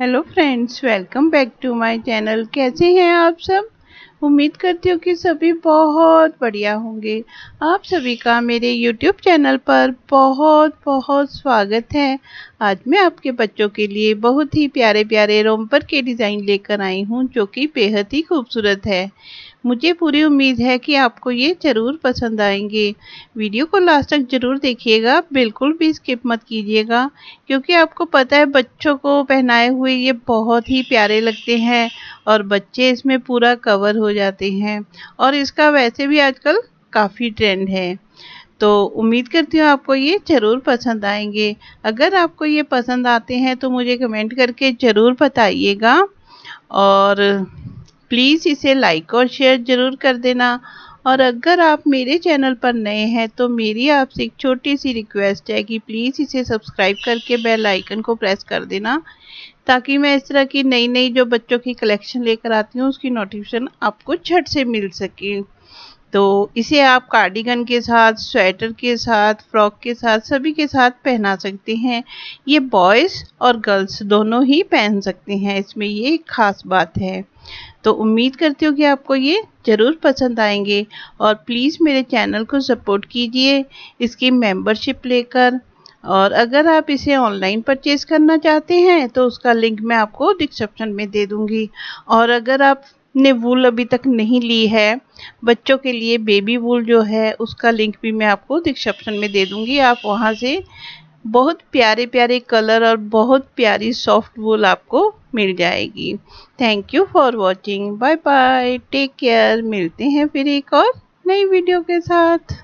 hello friends welcome back to my channel कैसे हैं आप सब उम्मीद करती हूँ कि सभी बहुत बढ़िया होंगे आप सभी का मेरे यूट्यूब चैनल पर बहुत बहुत स्वागत है आज मैं आपके बच्चों के लिए बहुत ही प्यारे प्यारे रोमपर के डिज़ाइन लेकर आई हूँ जो कि बेहद ही खूबसूरत है मुझे पूरी उम्मीद है कि आपको ये ज़रूर पसंद आएंगे वीडियो को लास्ट तक ज़रूर देखिएगा बिल्कुल भी स्किप मत कीजिएगा क्योंकि आपको पता है बच्चों को पहनाए हुए ये बहुत ही प्यारे लगते हैं और बच्चे इसमें पूरा कवर हो जाते हैं और इसका वैसे भी आजकल काफ़ी ट्रेंड है तो उम्मीद करती हूँ आपको ये ज़रूर पसंद आएंगे अगर आपको ये पसंद आते हैं तो मुझे कमेंट करके ज़रूर बताइएगा और प्लीज़ इसे लाइक और शेयर ज़रूर कर देना और अगर आप मेरे चैनल पर नए हैं तो मेरी आपसे एक छोटी सी रिक्वेस्ट है कि प्लीज़ इसे सब्सक्राइब करके बेल आइकन को प्रेस कर देना ताकि मैं इस तरह की नई नई जो बच्चों की कलेक्शन लेकर आती हूँ उसकी नोटिफिकेशन आपको झट से मिल सके तो इसे आप कार्डिगन के साथ स्वेटर के साथ फ्रॉक के साथ सभी के साथ पहना सकते हैं ये बॉयज़ और गर्ल्स दोनों ही पहन सकते हैं इसमें ये एक ख़ास बात है तो उम्मीद करती हूँ कि आपको ये ज़रूर पसंद आएंगे और प्लीज़ मेरे चैनल को सपोर्ट कीजिए इसकी मेंबरशिप लेकर और अगर आप इसे ऑनलाइन परचेज़ करना चाहते हैं तो उसका लिंक मैं आपको डिस्क्रिप्शन में दे दूँगी और अगर आप ने वूल अभी तक नहीं ली है बच्चों के लिए बेबी वूल जो है उसका लिंक भी मैं आपको डिस्क्रिप्शन में दे दूँगी आप वहाँ से बहुत प्यारे प्यारे कलर और बहुत प्यारी सॉफ्ट वूल आपको मिल जाएगी thank you for watching bye bye take care मिलते हैं फिर एक और नई वीडियो के साथ